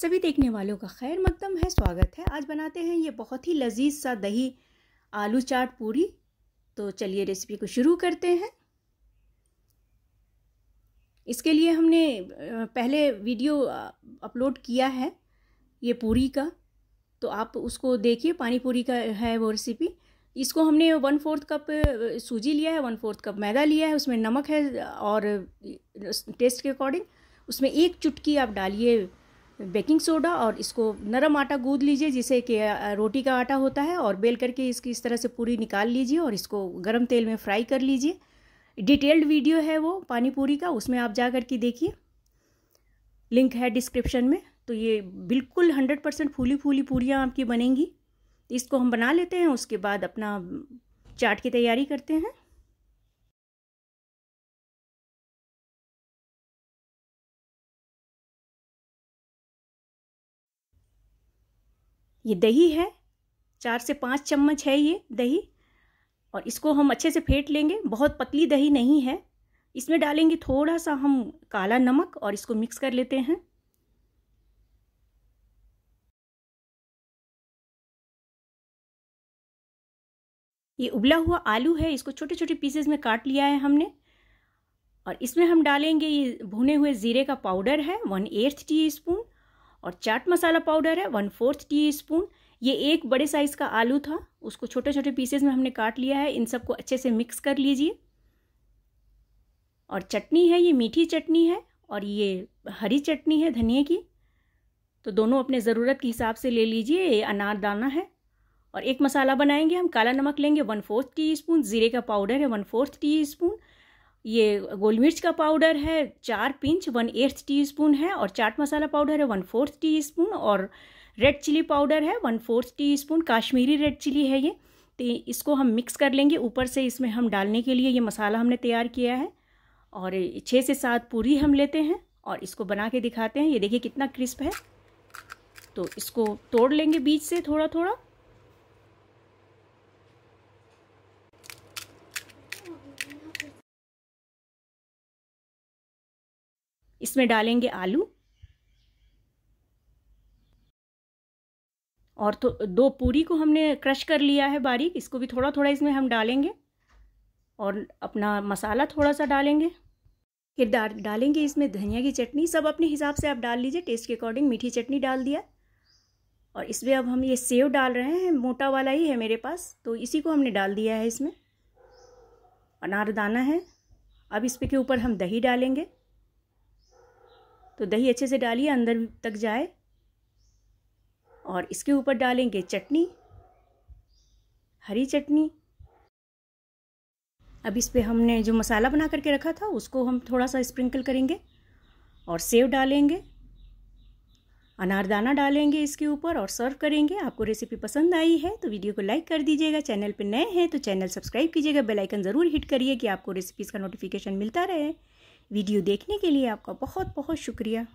सभी देखने वालों का खैर मकदम है स्वागत है आज बनाते हैं ये बहुत ही लजीज सा दही आलू चाट पूरी तो चलिए रेसिपी को शुरू करते हैं इसके लिए हमने पहले वीडियो अपलोड किया है ये पूरी का तो आप उसको देखिए पानी पूरी का है वो रेसिपी इसको हमने वन फोर्थ कप सूजी लिया है वन फोर्थ कप मैदा लिया है उसमें नमक है और टेस्ट के अकॉर्डिंग उसमें एक चुटकी आप डालिए बेकिंग सोडा और इसको नरम आटा गूंद लीजिए जिसे कि रोटी का आटा होता है और बेल करके इसकी इस तरह से पूरी निकाल लीजिए और इसको गर्म तेल में फ्राई कर लीजिए डिटेल्ड वीडियो है वो पानी पूरी का उसमें आप जा करके के देखिए लिंक है डिस्क्रिप्शन में तो ये बिल्कुल हंड्रेड परसेंट फूली फूली पूरियाँ आपकी बनेंगी इसको हम बना लेते हैं उसके बाद अपना चाट की तैयारी करते हैं ये दही है चार से पाँच चम्मच है ये दही और इसको हम अच्छे से फेंट लेंगे बहुत पतली दही नहीं है इसमें डालेंगे थोड़ा सा हम काला नमक और इसको मिक्स कर लेते हैं ये उबला हुआ आलू है इसको छोटे छोटे पीसेस में काट लिया है हमने और इसमें हम डालेंगे ये भुने हुए ज़ीरे का पाउडर है वन एट्थ टी स्पून और चाट मसाला पाउडर है वन फोर्थ टी स्पून ये एक बड़े साइज़ का आलू था उसको छोटे छोटे पीसेज में हमने काट लिया है इन सबको अच्छे से मिक्स कर लीजिए और चटनी है ये मीठी चटनी है और ये हरी चटनी है धनिए की तो दोनों अपने ज़रूरत के हिसाब से ले लीजिए ये अनारदाना है और एक मसाला बनाएंगे हम काला नमक लेंगे वन फोर्थ टी स्पून ज़ीरे का पाउडर है वन फोर्थ टी स्पून ये गोल मिर्च का पाउडर है चार pinch one eighth teaspoon है और चाट मसाला पाउडर है वन फोर्थ टी स्पून और रेड चिली पाउडर है one fourth teaspoon Kashmiri red chilli है ये तो इसको हम मिक्स कर लेंगे ऊपर से इसमें हम डालने के लिए ये मसाला हमने तैयार किया है और छः से सात पूरी हम लेते हैं और इसको बना के दिखाते हैं ये देखिए कितना क्रिस्प है तो इसको तोड़ लेंगे बीच से थोड़ा थोड़ा इसमें डालेंगे आलू और तो दो पूरी को हमने क्रश कर लिया है बारीक इसको भी थोड़ा थोड़ा इसमें हम डालेंगे और अपना मसाला थोड़ा सा डालेंगे फिर डाल डालेंगे इसमें धनिया की चटनी सब अपने हिसाब से आप डाल लीजिए टेस्ट के अकॉर्डिंग मीठी चटनी डाल दिया और इसमें अब हम ये सेव डाल रहे हैं मोटा वाला ही है मेरे पास तो इसी को हमने डाल दिया है इसमें अनारदाना है अब इस पर के ऊपर हम दही डालेंगे तो दही अच्छे से डालिए अंदर तक जाए और इसके ऊपर डालेंगे चटनी हरी चटनी अब इस पे हमने जो मसाला बना करके रखा था उसको हम थोड़ा सा स्प्रिंकल करेंगे और सेव डालेंगे अनारदाना डालेंगे इसके ऊपर और सर्व करेंगे आपको रेसिपी पसंद आई है तो वीडियो को लाइक कर दीजिएगा चैनल पर नए हैं तो चैनल सब्सक्राइब कीजिएगा बेल आइकन ज़रूर हिट करिए कि आपको रेसिपीज़ का नोटिफिकेशन मिलता रहे वीडियो देखने के लिए आपका बहुत बहुत शुक्रिया